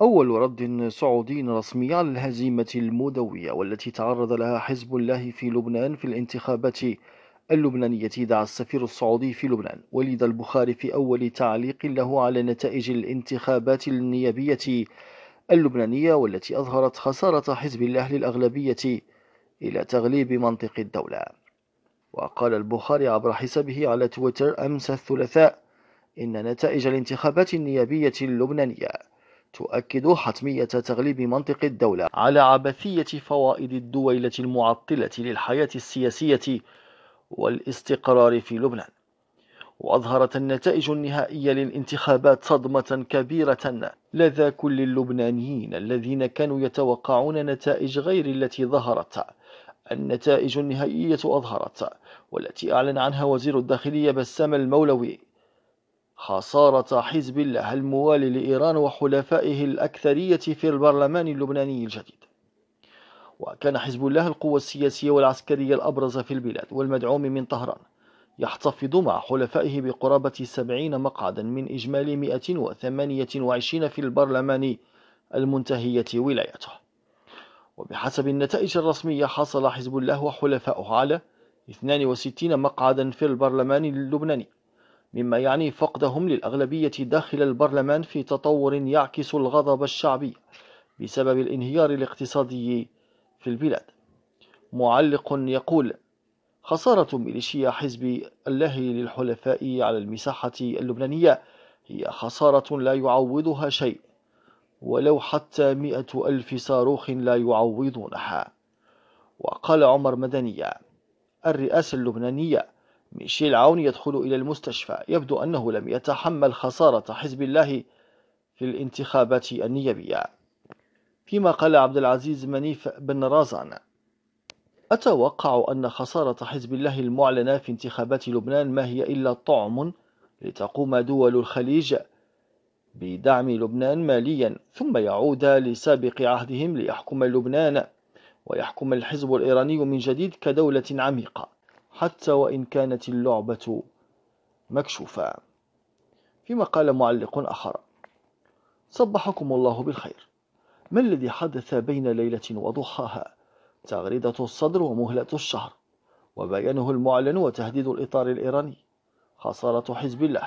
أول رد سعودي رسمي على الهزيمة المدوية والتي تعرض لها حزب الله في لبنان في الانتخابات اللبنانية دعا السفير السعودي في لبنان وليد البخاري في أول تعليق له على نتائج الانتخابات النيابية اللبنانية والتي أظهرت خسارة حزب الله للأغلبية إلى تغليب منطق الدولة وقال البخاري عبر حسابه على تويتر أمس الثلاثاء إن نتائج الانتخابات النيابية اللبنانية تؤكد حتمية تغليب منطق الدولة على عبثية فوائد الدويلة المعطلة للحياة السياسية والاستقرار في لبنان وأظهرت النتائج النهائية للانتخابات صدمة كبيرة لدى كل اللبنانيين الذين كانوا يتوقعون نتائج غير التي ظهرت النتائج النهائية أظهرت والتي أعلن عنها وزير الداخلية بسام المولوي خسارة حزب الله الموالي لإيران وحلفائه الأكثرية في البرلمان اللبناني الجديد وكان حزب الله القوة السياسية والعسكرية الأبرز في البلاد والمدعوم من طهران يحتفظ مع حلفائه بقرابة 70 مقعدا من إجمالي 128 في البرلمان المنتهية ولايته وبحسب النتائج الرسمية حصل حزب الله وحلفائه على 62 مقعدا في البرلمان اللبناني مما يعني فقدهم للأغلبية داخل البرلمان في تطور يعكس الغضب الشعبي بسبب الانهيار الاقتصادي في البلاد معلق يقول خسارة ميليشيا حزب الله للحلفاء على المساحة اللبنانية هي خسارة لا يعوضها شيء ولو حتى مئة ألف صاروخ لا يعوضونها وقال عمر مدنية الرئاسة اللبنانية ميشيل عون يدخل إلى المستشفى يبدو أنه لم يتحمل خسارة حزب الله في الانتخابات النيابية فيما قال عبد العزيز منيف بن رازان أتوقع أن خسارة حزب الله المعلنة في انتخابات لبنان ما هي إلا طعم لتقوم دول الخليج بدعم لبنان ماليا ثم يعود لسابق عهدهم ليحكم لبنان ويحكم الحزب الإيراني من جديد كدولة عميقة حتى وإن كانت اللعبة مكشوفة فيما قال معلق آخر صبحكم الله بالخير ما الذي حدث بين ليلة وضحاها تغريدة الصدر ومهلة الشهر وبيانه المعلن وتهديد الإطار الإيراني خسارة حزب الله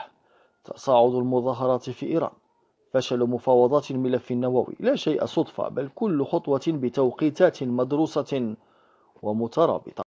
تصاعد المظاهرات في إيران فشل مفاوضات الملف النووي لا شيء صدفة بل كل خطوة بتوقيتات مدروسة ومترابطة